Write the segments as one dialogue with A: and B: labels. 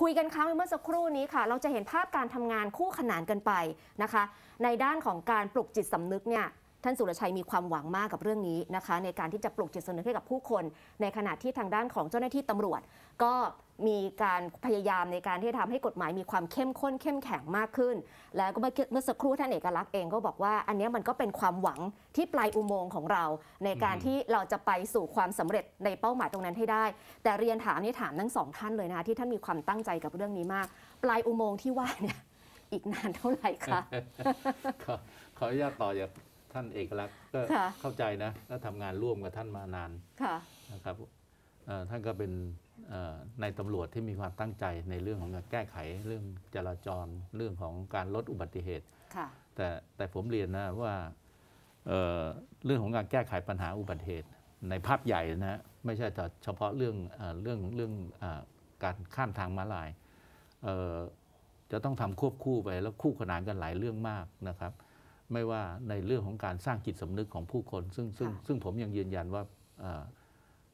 A: คุยกันครั้งเมื่อสักครู่นี้ค่ะ เราจะเห็นภาพการทำงานคู่ขนานกันไปนะคะ ในด้านของการปลุกจิตสำนึกเนี่ยท่านสุรชัยมีความหวังมากกับเรื่องนี้นะคะ ในการที่จะปลุกจิตสำนึกให้กับผู้คน ในขณะที่ทางด้านของเจ้าหน้าที่ตำรวจ ก็มีการพยายามในการที่ทำให้กฎหมาย มีความเข้มข้นเข้มแข็งมากขึ้น แล้วก็เมื่อสักครู่ท่านเอกลักษณ์เองก็บอกว่า อันนี้มันก็เป็นความหวังที่ปลายอุโมงค์ของเรา ในการที่เราจะไปสู่ความสำเร็จในเป้าหมายตรงนั้นให้ได้ แต่เรียนถามนี่ถามทั้งสองท่านเลยนะที่ท่านมีความตั้งใจกับเรื่องนี้มาก ปลายอุโมงค์ที่ว่าเนี่ยอีกนานเท่าไหร่คะขออนุญาตต่ออ่าท่านเอกลักษณ์ก็เข้าใจนะ้าทำงานร่วมกับท่านมานานนะครับท่านก็เป็นในตำรวจที่มีความตั้งใจในเรื่องของการแก้ไขเรื่องจราจรเรื่องของการลดอุบัติเหตุแต่แต่ผมเรียนนะว่าเเรื่องของการแก้ไขปัญหาอุบัติเหตุ ในภาพใหญ่นะไม่ใช่แต่เฉพาะเรื่องเรื่องเรื่องอการข้ามทางม้าลายจะต้องทำควบคู่ไปแล้วคู่ขนานกันหลายเรื่องมากนะครับไม่ว่าในเรื่องของการสร้างจิตสำนึกของผู้คน ซึ่งซึ่งซึ่งผมยังยืนยันว่า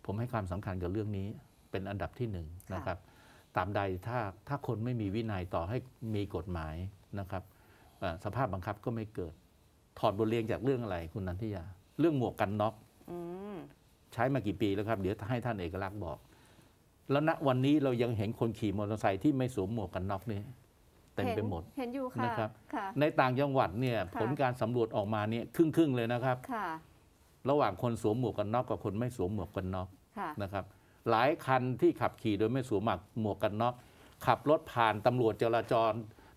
A: ผมให้ความสำคัญกับเรื่องนี้เป็นอันดับที่หนึ่งนะครับ ตามใดถ้าถ้าคนไม่มีวินัยต่อให้มีกฎหมายนะครับสภาพบังคับก็ไม่เกิดถอดบทเรียนจากเรื่องอะไรคุณนันทิยา เรื่องหมวกกันน็อกใช้มากี่ปีแล้วครับ เดี๋ยวให้ท่านเอกลักษณ์บอก แล้วณวันนี้เรายังเห็นคนขี่มอเตอร์ไซค์ที่ไม่สวมหมวกกันน็อกนี่เต็มไปหมดเห็นอยู่ค่ะนะครับในต่างจังหวัดเนี่ยผลการสำรวจออกมาเนี่ยครึ่งครึ่งเลยนะครับระหว่างคนสวมหมวกกันน็อกกับคนไม่สวมหมวกกันน็อกนะครับ หลายคันที่ขับขี่โดยไม่สวมหมวกกันน็อกขับรถผ่านตำรวจจราจร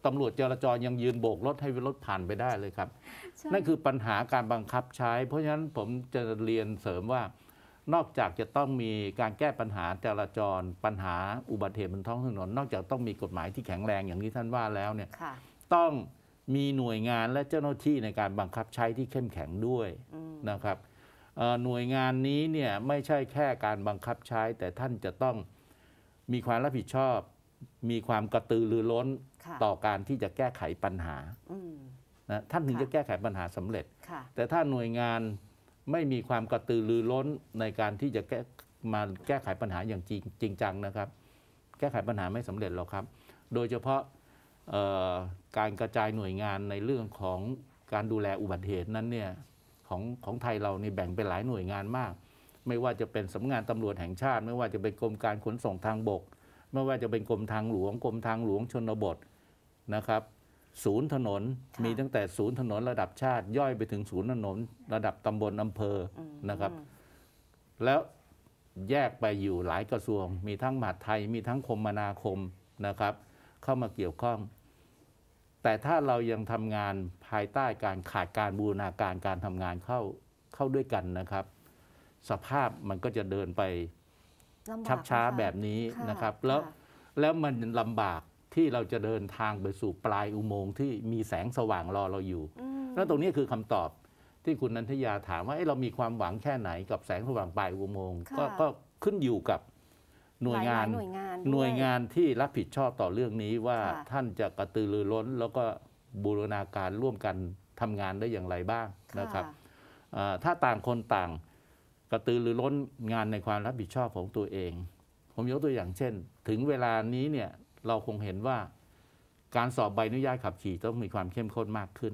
A: ตำรวจจราจรยังยืนโบกรถให้รถผ่านไปได้เลยครับนั่นคือปัญหาการบังคับใช้ เพราะฉะนั้นผมจะเรียนเสริมว่านอกจากจะต้องมีการแก้ปัญหาจราจรปัญหาอุบัติเหตุบนท้องถนนนอกจากต้องมีกฎหมายที่แข็งแรงอย่างที่ท่านว่าแล้วเนี่ยต้องมีหน่วยงานและเจ้าหน้าที่ในการบังคับใช้ที่เข้มแข็งด้วยนะครับหน่วยงานนี้เนี่ยไม่ใช่แค่การบังคับใช้ แต่ท่านจะต้องมีความรับผิดชอบ มีความกระตือรือร้นต่อการที่จะแก้ไขปัญหานะท่านถึงจะแก้ไขปัญหาสำเร็จ แต่ถ้าหน่วยงานไม่มีความกระตือรือร้นในการที่จะแก้มาแก้ไขปัญหาอย่างจริงจริงจังนะครับ แก้ไขปัญหาไม่สำเร็จหรอกครับ โดยเฉพาะการกระจายหน่วยงานในเรื่องของการดูแลอุบัติเหตุนั้นเนี่ยของของไทยเราเนี่แบ่งเป็นหลายหน่วยงานมาก ไม่ว่าจะเป็นสำนักงานตำรวจแห่งชาติ ไม่ว่าจะเป็นกรมการขนส่งทางบก ไม่ว่าจะเป็นกรมทางหลวงกรมทางหลวงชนบทนะครับศูนย์ถนน มีตั้งแต่ศูนย์ถนนระดับชาติ ย่อยไปถึงศูนย์ถนนระดับตำบลอำเภอนะครับ แล้วแยกไปอยู่หลายกระทรวง มีทั้งมหาดไทยมีทั้งคมนาคมนะครับ เข้ามาเกี่ยวข้อง แต่ถ้าเรายังทำงานภายใต้การขาดการบูรณาการการทำงานเข้าเข้าด้วยกันนะครับ สภาพมันก็จะเดินไปชักช้าแบบนี้นะครับแล้วแล้วมันลำบากที่เราจะเดินทางไปสู่ปลายอุโมงค์ ที่มีแสงสว่างรอเราอยู่แล้วตรงนี้คือคำตอบที่คุณนันทยาถามว่าเรามีความหวังแค่ไหนกับแสงสว่างปลายอุโมงค์ก็ขึ้นอยู่กับหน่วยงานหน่วยงาน หน่วยงานที่รับผิดชอบต่อเรื่องนี้ว่าท่านจะกระตือรือร้น แล้วก็บูรณาการร่วมกันทำงานได้อย่างไรบ้างนะครับ ถ้าต่างคนต่างกระตือรือร้นงานในความรับผิดชอบของตัวเอง ผมยกตัวอย่างเช่น ถึงเวลานี้เนี่ยเราคงเห็นว่าการสอบใบอนุญาตขับขี่ต้องมีความเข้มข้นมากขึ้น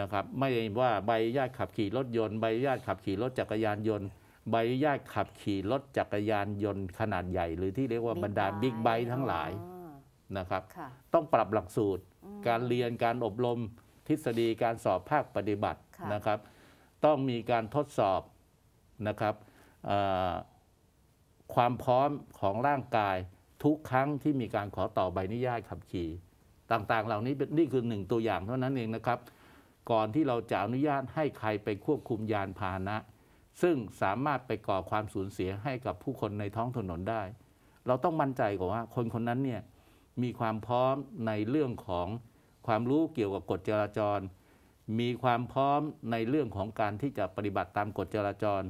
A: นะครับไม่ว่าใบอนุญาตขับขี่รถยนต์ใบอนุญาตขับขี่รถจักรยานยนต์ใบอนุญาตขับขี่รถจักรยานยนต์ ขนาดใหญ่ หรือที่เรียกว่าบรรดาบิ๊กไบค์ทั้งหลายนะครับต้องปรับหลักสูตร การเรียนการอบรมทฤษฎีการสอบภาคปฏิบัตินะครับ ต้องมีการทดสอบนะครับความพร้อมของร่างกายทุกครั้งที่มีการขอต่อใบอนุญาตขับขี่ ต่างๆ เหล่านี้นี่คือหนึ่งตัวอย่างเท่านั้นเองนะครับ ก่อนที่เราจะอนุญาตให้ใครไปควบคุมยานพาหนะ ซึ่งสามารถไปก่อความสูญเสียให้กับผู้คนในท้องถนนได้ เราต้องมั่นใจก่อนว่าคนคนนั้นเนี่ยมีความพร้อมในเรื่องของความรู้เกี่ยวกับกฎจราจร มีความพร้อมในเรื่องของการที่จะปฏิบัติตามกฎจราจร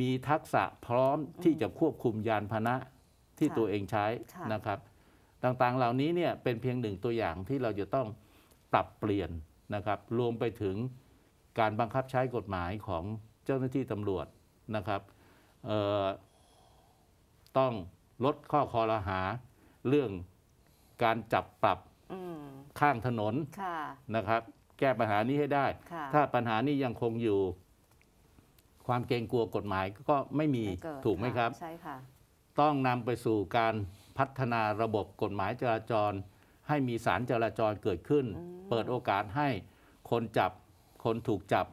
A: มีทักษะพร้อมที่จะควบคุมยานพาหนะที่ตัวเองใช้นะครับ ต่างๆ เหล่านี้เนี่ย เป็นเพียงหนึ่งตัวอย่างที่เราจะต้องปรับเปลี่ยนนะครับ รวมไปถึงการบังคับใช้กฎหมายของเจ้าหน้าที่ตำรวจนะครับต้องลดข้อคอรหา เรื่องการจับปรับข้างถนนนะครับ แก้ปัญหานี้ให้ได้ ถ้าปัญหานี้ยังคงอยู่ความเกรงกลัวกฎหมายก็ไม่มีถูกไหมครับใช่ค่ะต้องนำไปสู่การพัฒนาระบบกฎหมายจราจร ให้มีสารจราจรเกิดขึ้น เปิดโอกาสให้คนจับคนถูกจับ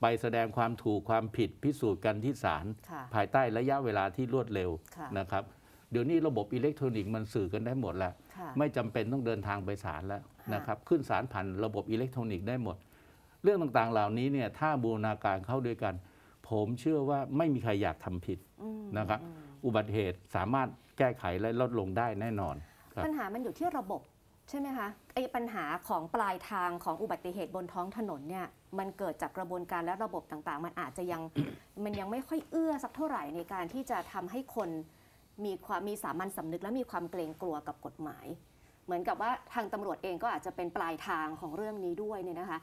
A: ไปแสดงความถูกความผิด พิสูจน์กันที่ศาลภายใต้ระยะเวลาที่รวดเร็วนะครับเดี๋ยวนี้ระบบอิเล็กทรอนิกส์มันสื่อกันได้หมดแล้ว ไม่จำเป็นต้องเดินทางไปศาลแล้วนะครับ ขึ้นศาลผ่านระบบอิเล็กทรอนิกส์ได้หมด เรื่องต่างๆเหล่านี้เนี่ยถ้าบูรณาการเข้าด้วยกัน ผมเชื่อว่าไม่มีใครอยากทำผิดนะครับอุบัติเหตุสามารถแก้ไขและลดลงได้แน่นอนปัญหามันอยู่ที่ระบบ ใช่ไหมคะไอ้ปัญหาของปลายทางของอุบัติเหตุบนท้องถนนเนี่ยมันเกิดจากกระบวนการและระบบต่างๆ มันอาจจะยังมันยังไม่ค่อยเอื้อสักเท่าไหร่ในการที่จะทำให้คน มีความมีสามัญสำนึกและมีความเกรงกลัวกับกฎหมาย เหมือนกับว่าทางตำรวจเองก็อาจจะเป็นปลายทางของเรื่องนี้ด้วยเนี่ยนะคะ